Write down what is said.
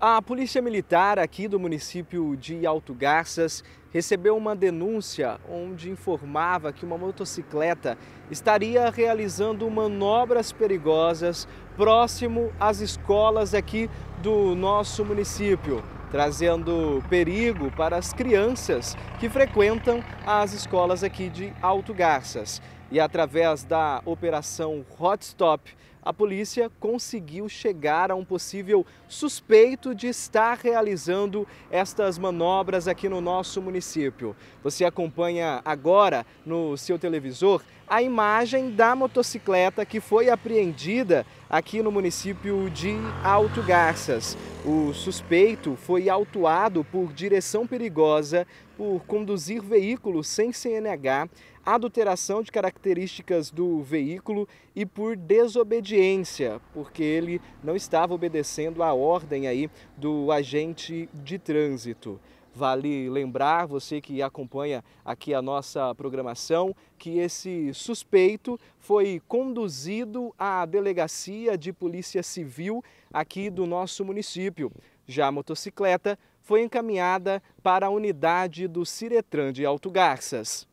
A Polícia Militar aqui do município de Alto Garças recebeu uma denúncia onde informava que uma motocicleta estaria realizando manobras perigosas próximo às escolas aqui do nosso município, trazendo perigo para as crianças que frequentam as escolas aqui de Alto Garças. E através da operação Hot Stop, a polícia conseguiu chegar a um possível suspeito de estar realizando estas manobras aqui no nosso município. Você acompanha agora no seu televisor a imagem da motocicleta que foi apreendida aqui no município de Alto Garças. O suspeito foi autuado por direção perigosa, por conduzir veículo sem CNH adulteração de características do veículo e por desobediência, porque ele não estava obedecendo a ordem aí do agente de trânsito. Vale lembrar, você que acompanha aqui a nossa programação, que esse suspeito foi conduzido à delegacia de polícia civil aqui do nosso município. Já a motocicleta foi encaminhada para a unidade do Ciretran de Alto Garças.